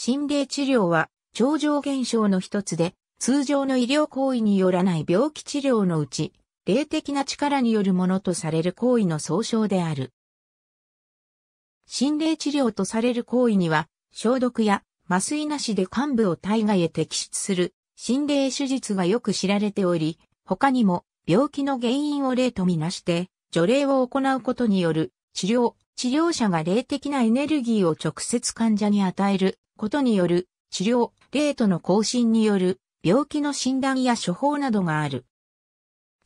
心霊治療は、超常現象の一つで、通常の医療行為によらない病気治療のうち、霊的な力によるものとされる行為の総称である。心霊治療とされる行為には、消毒や麻酔なしで患部を体外へ摘出する心霊手術がよく知られており、他にも病気の原因を例とみなして、除霊を行うことによる治療、治療者が霊的なエネルギーを直接患者に与えることによる治療、レートの更新による病気の診断や処方などがある。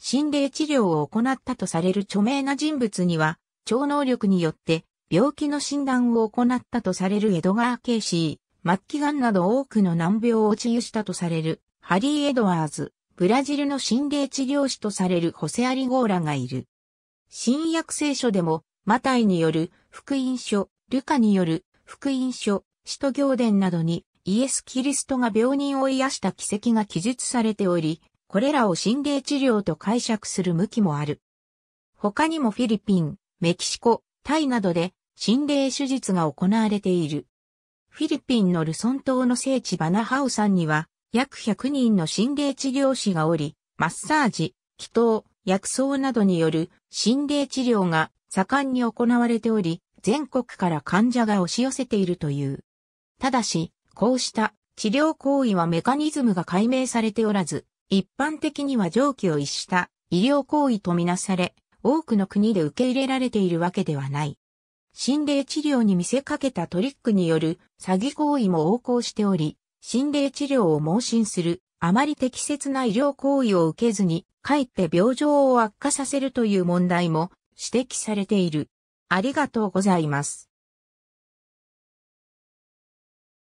心霊治療を行ったとされる著名な人物には、超能力によって病気の診断を行ったとされるエドガー・ケイシー、末期癌など多くの難病を治癒したとされるハリー・エドワーズ、ブラジルの心霊治療師とされるホセ・アリゴーラがいる。新約聖書でも、マタイによる福音書、ルカによる福音書、使徒行伝などにイエス・キリストが病人を癒した奇跡が記述されており、これらを心霊治療と解釈する向きもある。他にもフィリピン、メキシコ、タイなどで心霊手術が行われている。フィリピンのルソン島の聖地バナハオさんには約100人の心霊治療師がおり、マッサージ、祈祷、薬草などによる心霊治療が盛んに行われており、全国から患者が押し寄せているという。ただし、こうした治療行為はメカニズムが解明されておらず、一般的には上記を逸した医療行為とみなされ、多くの国で受け入れられているわけではない。心霊治療に見せかけたトリックによる詐欺行為も横行しており、心霊治療を盲信する、あまり適切な医療行為を受けずに、かえって病状を悪化させるという問題も指摘されている。ありがとうございます。